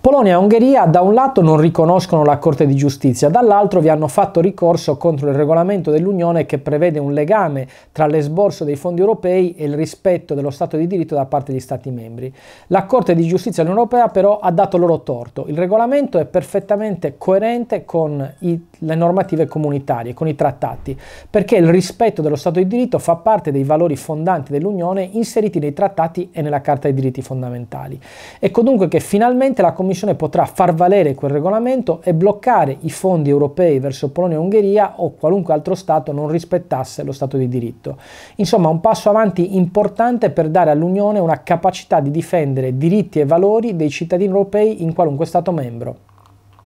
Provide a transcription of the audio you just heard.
Polonia e Ungheria da un lato non riconoscono la Corte di Giustizia, dall'altro vi hanno fatto ricorso contro il regolamento dell'Unione che prevede un legame tra l'esborso dei fondi europei e il rispetto dello Stato di diritto da parte degli Stati membri. La Corte di Giustizia dell'Unione europea però ha dato loro torto. Il regolamento è perfettamente coerente con i, le normative comunitarie, con i trattati, perché il rispetto dello Stato di diritto fa parte dei valori fondanti dell'Unione inseriti nei trattati e nella Carta dei diritti fondamentali. Ecco dunque che finalmente la Commissione Commissione potrà far valere quel regolamento e bloccare i fondi europei verso Polonia e Ungheria o qualunque altro Stato non rispettasse lo Stato di diritto. Insomma, un passo avanti importante per dare all'Unione una capacità di difendere diritti e valori dei cittadini europei in qualunque Stato membro.